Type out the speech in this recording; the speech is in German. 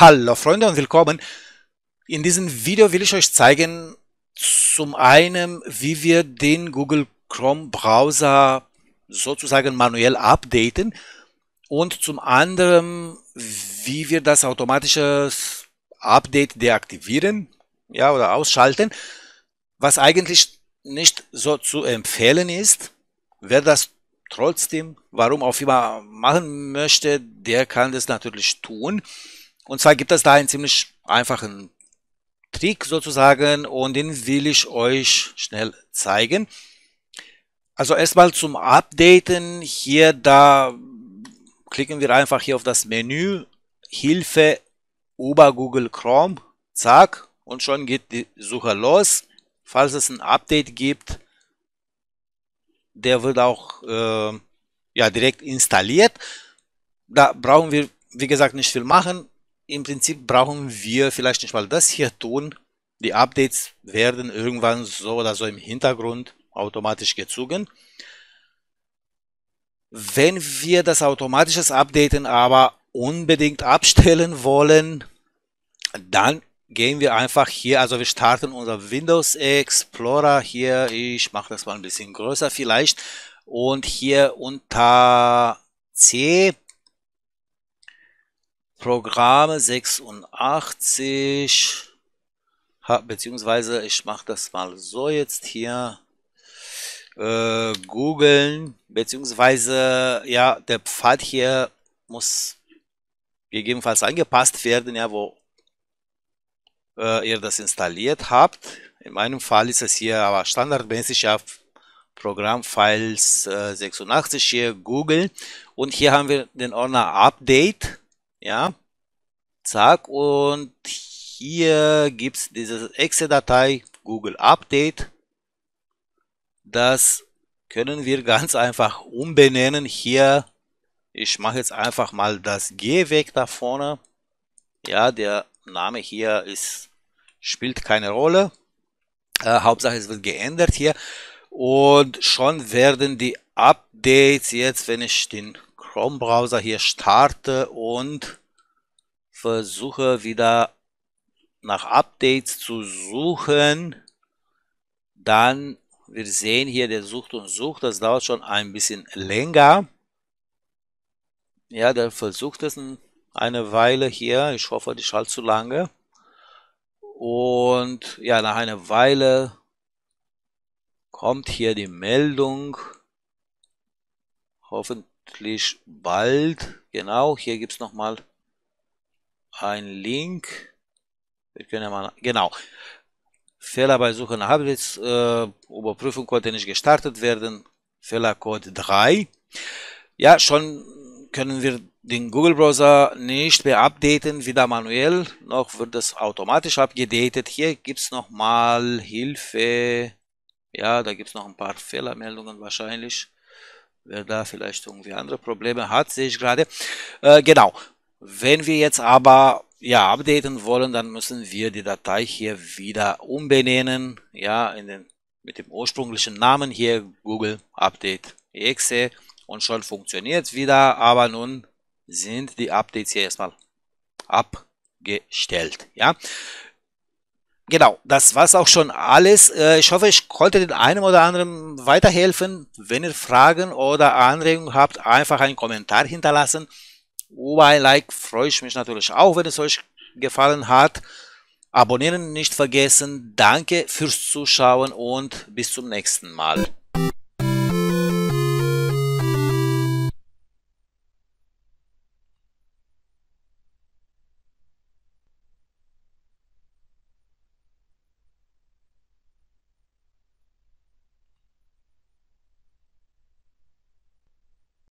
Hallo Freunde und willkommen. In diesem Video will ich euch zeigen, zum einen, wie wir den Google Chrome Browser sozusagen manuell updaten und zum anderen, wie wir das automatische Update deaktivieren ja, oder ausschalten, was eigentlich nicht so zu empfehlen ist. Wer das trotzdem, warum auch immer, machen möchte, der kann das natürlich tun. Und zwar gibt es da einen ziemlich einfachen Trick sozusagen und den will ich euch schnell zeigen. Also erstmal zum Updaten. Hier, da klicken wir einfach hier auf das Menü, Hilfe über Google Chrome, zack, und schon geht die Suche los. Falls es ein Update gibt, der wird auch äh, ja, direkt installiert. Da brauchen wir, wie gesagt, nicht viel machen im Prinzip brauchen wir vielleicht nicht mal das hier tun. Die Updates werden irgendwann so oder so im Hintergrund automatisch gezogen. Wenn wir das automatisches Updaten aber unbedingt abstellen wollen, dann gehen wir einfach hier, also wir starten unser Windows Explorer hier, ich mache das mal ein bisschen größer vielleicht, und hier unter C Programme 86, beziehungsweise ich mache das mal so jetzt hier, äh, googeln, beziehungsweise ja, der Pfad hier muss gegebenenfalls angepasst werden, ja, wo äh, ihr das installiert habt. In meinem Fall ist es hier aber standardmäßig auf Programmfiles äh, 86 hier Google und hier haben wir den Ordner Update ja, zack. Und hier gibt es diese excel datei Google Update. Das können wir ganz einfach umbenennen. Hier, ich mache jetzt einfach mal das G weg da vorne. Ja, der Name hier ist, spielt keine Rolle. Äh, Hauptsache es wird geändert hier. Und schon werden die Updates jetzt, wenn ich den Chrome-Browser hier starte und versuche wieder nach Updates zu suchen, dann wir sehen hier, der sucht und sucht, das dauert schon ein bisschen länger. Ja, der versucht es eine Weile hier, ich hoffe die schalt zu lange. Und ja, nach einer Weile kommt hier die Meldung. Hoffen, vermutlich bald. Genau, hier gibt es nochmal einen Link. Wir können ja mal, genau. Fehler bei Suche nach Updates, äh, Überprüfung konnte nicht gestartet werden. Fehlercode 3. Ja, schon können wir den Google Browser nicht mehr updaten, weder manuell noch wird es automatisch abgedatet. Hier gibt es nochmal Hilfe. Ja, da gibt es noch ein paar Fehlermeldungen wahrscheinlich wer äh, da vielleicht irgendwie andere Probleme hat, sehe ich gerade. Äh, genau. Wenn wir jetzt aber ja, updaten wollen, dann müssen wir die Datei hier wieder umbenennen, ja, in den, mit dem ursprünglichen Namen hier, Google Update exe und schon funktioniert wieder, aber nun sind die Updates hier erstmal abgestellt, ja. Genau, das war's auch schon alles. Äh, ich hoffe, ich konnte den einen oder anderen weiterhelfen. Wenn ihr Fragen oder Anregungen habt, einfach einen Kommentar hinterlassen. Über ein Like freue ich mich natürlich auch, wenn es euch gefallen hat. Abonnieren nicht vergessen. Danke fürs Zuschauen und bis zum nächsten Mal.